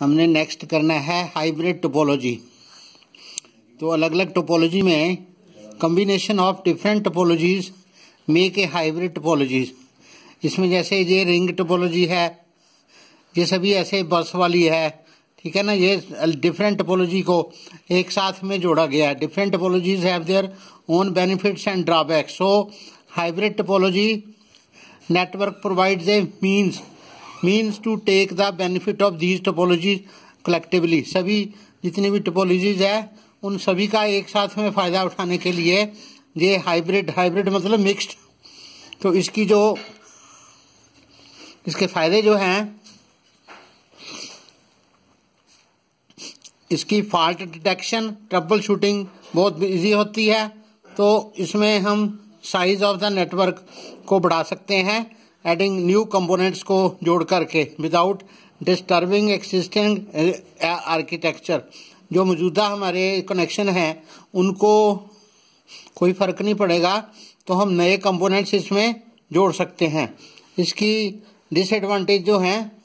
हमने नेक्स्ट करना है हाइब्रिड टोपोलॉजी तो अलग अलग टोपोलॉजी में combination of different topologies make a hybrid topologies इसमें जैसे ये रिंग टोपोलॉजी है ये सभी ऐसे बस वाली है ठीक है ना ये डिफरेंट टोपोलॉजी को एक साथ में जोड़ा गया है different topologies have their own benefits and drawbacks so hybrid topology network provides a means means to take the benefit of these topology collectively सभी जितनी भी टोपोलॉजीज है उन सभी का एक साथ में फ़ायदा उठाने के लिए ये हाइब्रिड हाइब्रिड मतलब मिक्स्ड तो इसकी जो इसके फायदे जो हैं इसकी फॉल्ट डिटेक्शन ट्रबल शूटिंग बहुत इजी होती है तो इसमें हम साइज ऑफ द नेटवर्क को बढ़ा सकते हैं एडिंग न्यू कंपोनेंट्स को जोड़ करके विदाउट डिस्टर्बिंग एक्सिस्टिंग आर्किटेक्चर जो मौजूदा हमारे कनेक्शन हैं उनको कोई फर्क नहीं पड़ेगा तो हम नए कंपोनेंट्स इसमें जोड़ सकते हैं इसकी डिसएडवांटेज जो हैं